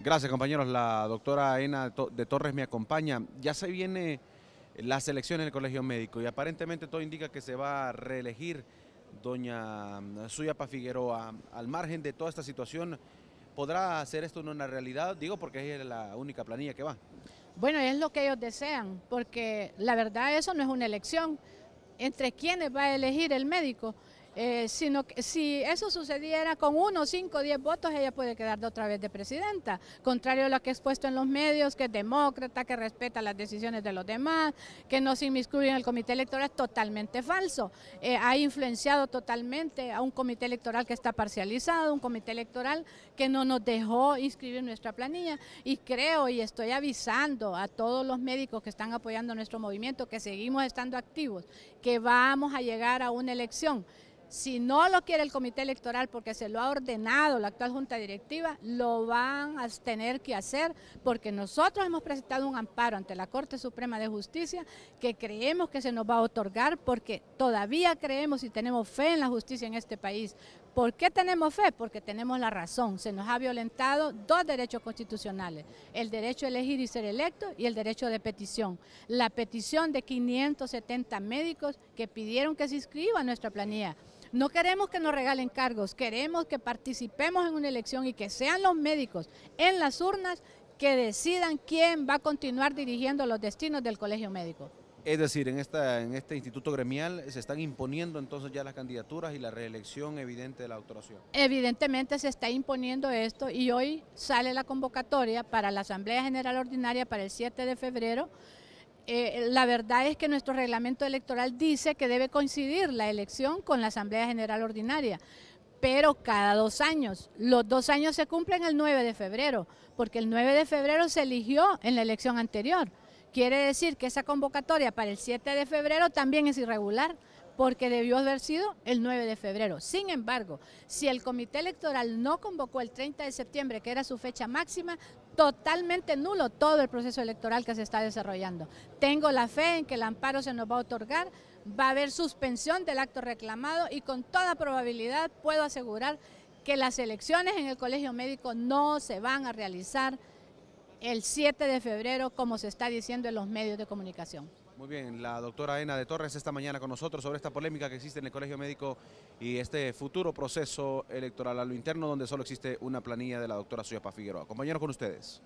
Gracias compañeros, la doctora Ena de Torres me acompaña. Ya se viene la elecciones en el Colegio Médico y aparentemente todo indica que se va a reelegir doña Suyapa mm, Figueroa. Al margen de toda esta situación, ¿podrá hacer esto una realidad? Digo porque es la única planilla que va. Bueno, es lo que ellos desean, porque la verdad eso no es una elección. ¿Entre quiénes va a elegir el médico? Eh, sino que si eso sucediera con uno, cinco, diez votos, ella puede quedar otra vez de presidenta. Contrario a lo que he expuesto en los medios, que es demócrata, que respeta las decisiones de los demás, que no se inmiscuye en el comité electoral, es totalmente falso. Eh, ha influenciado totalmente a un comité electoral que está parcializado, un comité electoral que no nos dejó inscribir nuestra planilla. Y creo y estoy avisando a todos los médicos que están apoyando nuestro movimiento, que seguimos estando activos, que vamos a llegar a una elección si no lo quiere el comité electoral porque se lo ha ordenado la actual junta directiva, lo van a tener que hacer porque nosotros hemos presentado un amparo ante la Corte Suprema de Justicia que creemos que se nos va a otorgar porque todavía creemos y tenemos fe en la justicia en este país. ¿Por qué tenemos fe? Porque tenemos la razón. Se nos ha violentado dos derechos constitucionales, el derecho a elegir y ser electo y el derecho de petición. La petición de 570 médicos que pidieron que se inscriba a nuestra planilla. No queremos que nos regalen cargos, queremos que participemos en una elección y que sean los médicos en las urnas que decidan quién va a continuar dirigiendo los destinos del colegio médico. Es decir, en, este instituto gremial se están imponiendo entonces ya las candidaturas y la reelección evidente de la autoración. Evidentemente se está imponiendo esto y hoy sale la convocatoria para la Asamblea General Ordinaria para el 7 de febrero. Eh, la verdad es que nuestro reglamento electoral dice que debe coincidir la elección con la Asamblea General Ordinaria, pero cada dos años. Los dos años se cumplen el 9 de febrero, porque el 9 de febrero se eligió en la elección anterior. Quiere decir que esa convocatoria para el 7 de febrero también es irregular porque debió haber sido el 9 de febrero. Sin embargo, si el comité electoral no convocó el 30 de septiembre, que era su fecha máxima, totalmente nulo todo el proceso electoral que se está desarrollando. Tengo la fe en que el amparo se nos va a otorgar, va a haber suspensión del acto reclamado y con toda probabilidad puedo asegurar que las elecciones en el Colegio Médico no se van a realizar el 7 de febrero, como se está diciendo en los medios de comunicación. Muy bien, la doctora Ena de Torres esta mañana con nosotros sobre esta polémica que existe en el Colegio Médico y este futuro proceso electoral a lo interno donde solo existe una planilla de la doctora Suyapa Figueroa. Compañeros con ustedes.